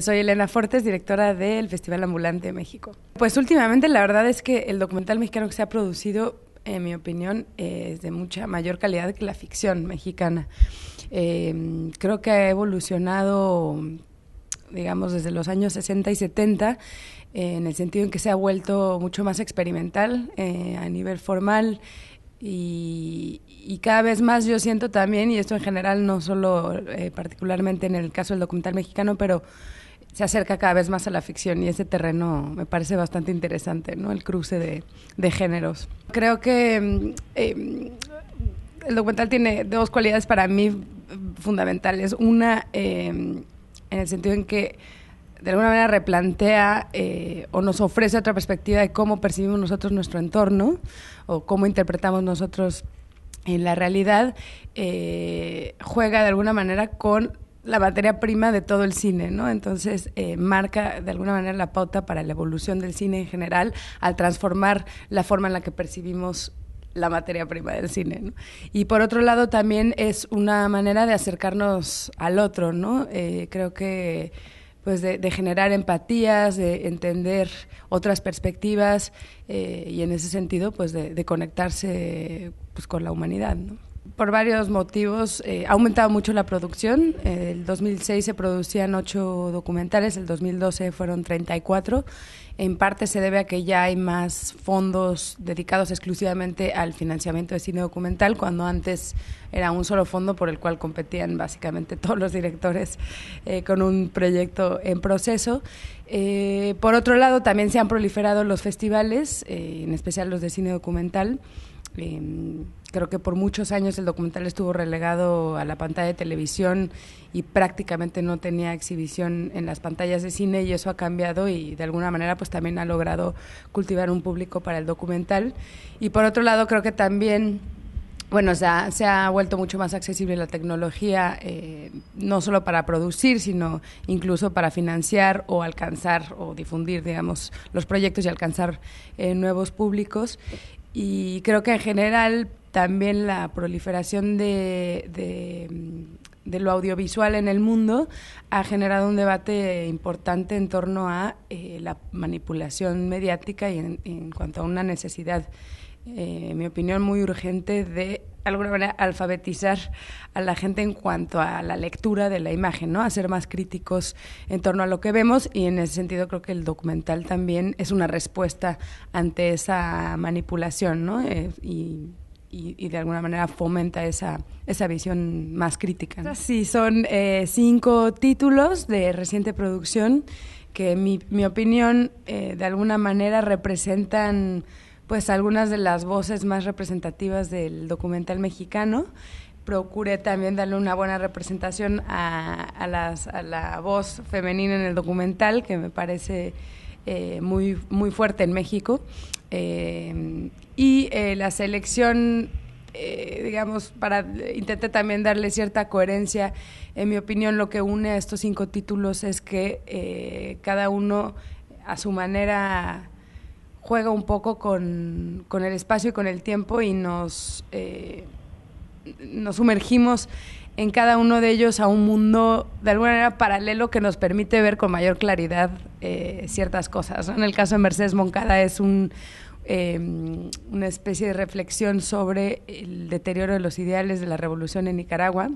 Soy Elena Fortes, directora del Festival Ambulante de México. Pues últimamente la verdad es que el documental mexicano que se ha producido, en mi opinión, es de mucha mayor calidad que la ficción mexicana. Eh, creo que ha evolucionado, digamos, desde los años 60 y 70, en el sentido en que se ha vuelto mucho más experimental eh, a nivel formal. Y, y, cada vez más yo siento también, y esto en general, no solo eh, particularmente en el caso del documental mexicano, pero se acerca cada vez más a la ficción y ese terreno me parece bastante interesante, ¿no? El cruce de, géneros. Creo que mm, eh, el documental tiene dos cualidades para mí fundamentales. Una, em, en el sentido en que de alguna manera replantea eh, o nos ofrece otra perspectiva de cómo percibimos nosotros nuestro entorno o cómo interpretamos nosotros en eh, la realidad, juega de alguna manera con la materia prima de todo el cine, ¿no? Entonces eh, marca de alguna manera la pauta para la evolución del cine en general al transformar la forma en la que percibimos la materia prima del cine. ¿no? Y por otro lado también es una manera de acercarnos al otro, ¿no? Eh, creo que pues de, generar empatías, de entender otras perspectivas eh, y en ese sentido pues de, conectarse pues con la humanidad, ¿no? por varios motivos eh, ha aumentado mucho la producción. en el 2006 se producían ocho documentales, el 2012 fueron 34. En parte se debe a que ya hay más fondos dedicados exclusivamente al financiamiento de cine documental, cuando antes era un solo fondo por el cual competían básicamente todos los directores eh, con un proyecto en proceso. Eh, por otro lado, también se han proliferado los festivales, en especial los de cine documental. Em, creo que por muchos años el documental estuvo relegado a la pantalla de televisión y prácticamente no tenía exhibición en las pantallas de cine y eso ha cambiado y de alguna manera pues también ha logrado cultivar un público para el documental. Y por otro lado creo que también... Bueno, se ha, se ha vuelto mucho más accesible la tecnología, eh, no solo para producir, sino incluso para financiar o alcanzar o difundir, digamos, los proyectos y alcanzar eh, nuevos públicos. Y creo que en general también la proliferación de, de, lo audiovisual en el mundo ha generado un debate importante en torno a eh, la manipulación mediática y en, cuanto a una necesidad, eh, en mi opinión, muy urgente de alguna manera alfabetizar a la gente en cuanto a la lectura de la imagen, ¿no? A ser más críticos en torno a lo que vemos y en ese sentido creo que el documental también es una respuesta ante esa manipulación, ¿no? Eh, y, de alguna manera fomenta esa, esa visión más crítica. Sí, son eh, cinco títulos de reciente producción que mi, mi opinión eh, de alguna manera representan pues algunas de las voces más representativas del documental mexicano. Procuré también darle una buena representación a, la voz femenina en el documental, que me parece eh, muy, muy fuerte en México. Eh, y eh, la selección, digamos, para intenté también darle cierta coherencia. En mi opinión, lo que une a estos cinco títulos es que cada uno a su manera juega un poco con, el espacio y con el tiempo y nos, eh, nos sumergimos en cada uno de ellos a un mundo de alguna manera paralelo que nos permite ver con mayor claridad eh, ciertas cosas. En el caso de Mercedes Moncada es em, una especie de reflexión sobre el deterioro de los ideales de la revolución en Nicaragua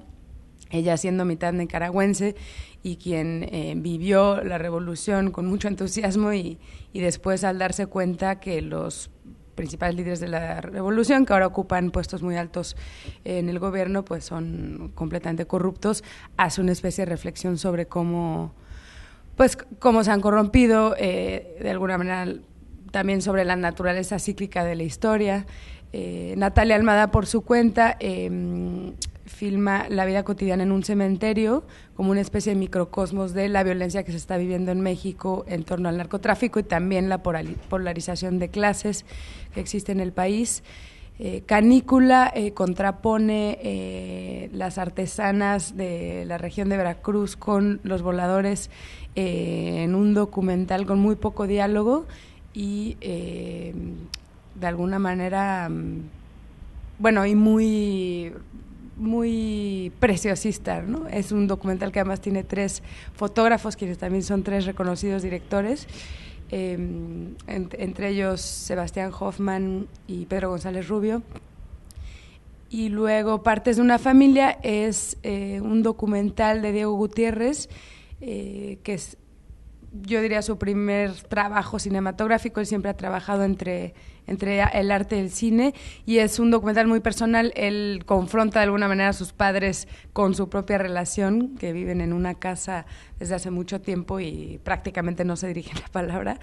ella siendo mitad nicaragüense y quien eh, vivió la revolución con mucho entusiasmo y, después al darse cuenta que los principales líderes de la revolución, que ahora ocupan puestos muy altos en el gobierno, pues son completamente corruptos, hace una especie de reflexión sobre cómo, pues, cómo se han corrompido, eh, de alguna manera también sobre la naturaleza cíclica de la historia. Eh, Natalia Almada, por su cuenta, em, filma la vida cotidiana en un cementerio como una especie de microcosmos de la violencia que se está viviendo en México en torno al narcotráfico y también la polarización de clases que existe en el país. Eh, Canícula eh, contrapone eh, las artesanas de la región de Veracruz con los voladores en un documental con muy poco diálogo y de alguna manera, mm, bueno, y muy muy preciosista, ¿no? Es un documental que además tiene tres fotógrafos, quienes también son tres reconocidos directores, em, entre ellos Sebastián Hoffman y Pedro González Rubio. Y luego Partes de una familia es eh, un documental de Diego Gutiérrez, eh, que es yo diría, su primer trabajo cinematográfico. Él siempre ha trabajado entre, entre el arte y el cine y es un documental muy personal. Él confronta de alguna manera a sus padres con su propia relación, que viven en una casa desde hace mucho tiempo y prácticamente no se dirigen la palabra.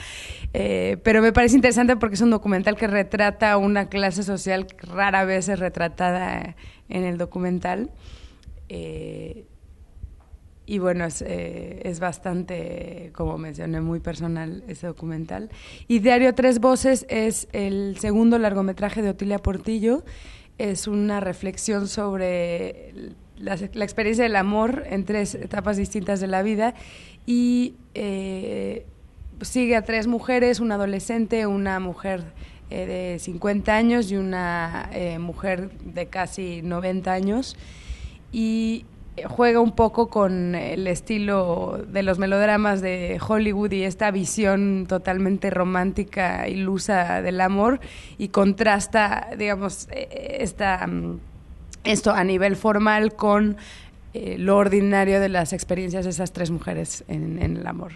Eh, pero me parece interesante porque es un documental que retrata una clase social rara vez retratada en el documental. Eh, y bueno, es, eh, es, bastante, como mencioné, muy personal ese documental. Y Diario Tres Voces es el segundo largometraje de Otilia Portillo. Es una reflexión sobre la, experiencia del amor en tres etapas distintas de la vida. Y eh, sigue a tres mujeres, una adolescente, una mujer eh, de 50 años y una mujer de casi 90 años. Y eh, juega un poco con el estilo de los melodramas de Hollywood y esta visión totalmente romántica, ilusa del amor y contrasta, digamos, e, esta, mm, esto a nivel formal con eh, lo ordinario de las experiencias de esas tres mujeres en el amor.